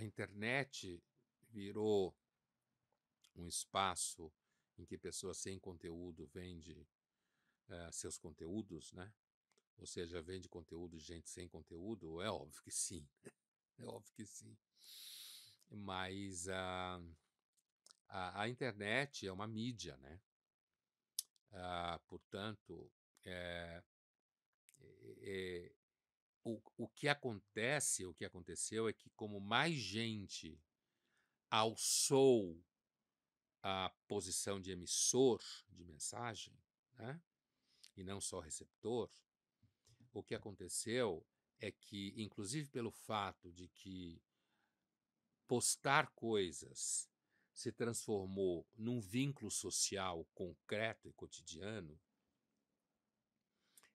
a internet virou um espaço em que pessoas sem conteúdo vende uh, seus conteúdos, né? Ou seja, vende conteúdo de gente sem conteúdo? É óbvio que sim. é óbvio que sim. Mas uh, a, a, internet é uma mídia, né? Uh, portanto, é, é, é o, o que acontece, o que aconteceu é que como mais gente alçou a posição de emissor de mensagem, né? e não só receptor, o que aconteceu é que, inclusive pelo fato de que postar coisas se transformou num vínculo social concreto e cotidiano,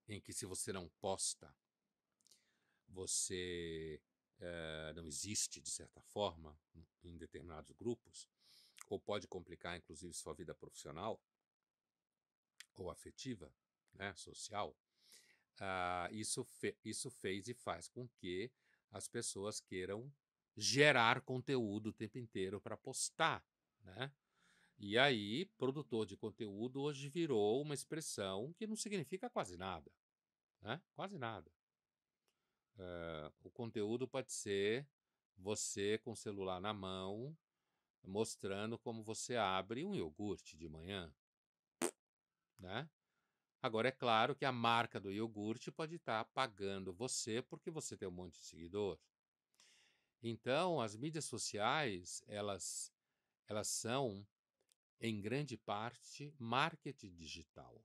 em que se você não posta, você é, não existe, de certa forma, em determinados grupos, ou pode complicar, inclusive, sua vida profissional ou afetiva, né, social, ah, isso, fe isso fez e faz com que as pessoas queiram gerar conteúdo o tempo inteiro para postar, né? E aí, produtor de conteúdo hoje virou uma expressão que não significa quase nada, né? Quase nada. Eh, o conteúdo pode ser você com o celular na mão, mostrando como você abre um iogurte de manhã. Né? Agora, é claro que a marca do iogurte pode estar pagando você porque você tem um monte de seguidor. Então, as mídias sociais, elas, elas são, em grande parte, marketing digital.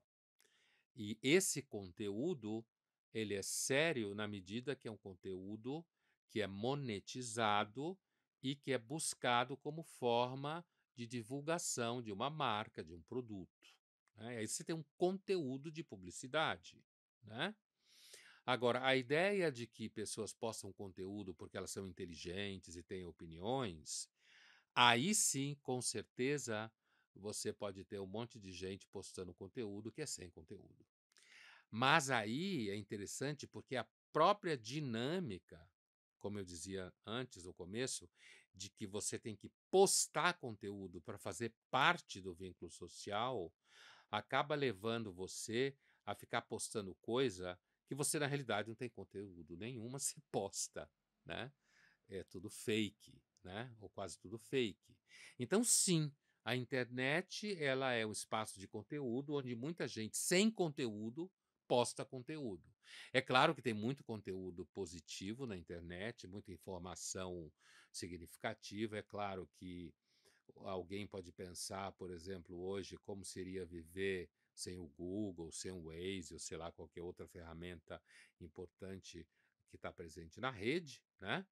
E esse conteúdo ele é sério na medida que é um conteúdo que é monetizado e que é buscado como forma de divulgação de uma marca, de um produto. Né? Aí você tem um conteúdo de publicidade. Né? Agora, a ideia de que pessoas postam conteúdo porque elas são inteligentes e têm opiniões, aí sim, com certeza, você pode ter um monte de gente postando conteúdo que é sem conteúdo. Mas aí é interessante porque a própria dinâmica, como eu dizia antes no começo, de que você tem que postar conteúdo para fazer parte do vínculo social, acaba levando você a ficar postando coisa que você na realidade não tem conteúdo nenhuma, se posta, né? É tudo fake, né? Ou quase tudo fake. Então sim, a internet ela é um espaço de conteúdo onde muita gente sem conteúdo posta conteúdo. É claro que tem muito conteúdo positivo na internet, muita informação significativa. É claro que alguém pode pensar, por exemplo, hoje, como seria viver sem o Google, sem o Waze, ou sei lá, qualquer outra ferramenta importante que está presente na rede, né?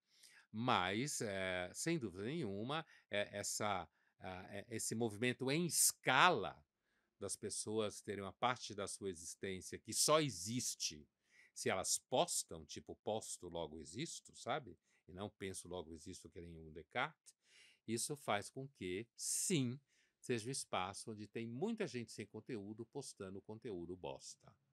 Mas, é, sem dúvida nenhuma, é, essa, ah, é, esse movimento em escala das pessoas terem uma parte da sua existência que só existe se elas postam, tipo posto, logo existo, sabe? E não penso, logo existo, que nem um Descartes. Isso faz com que, sim, seja um espaço onde tem muita gente sem conteúdo postando conteúdo bosta.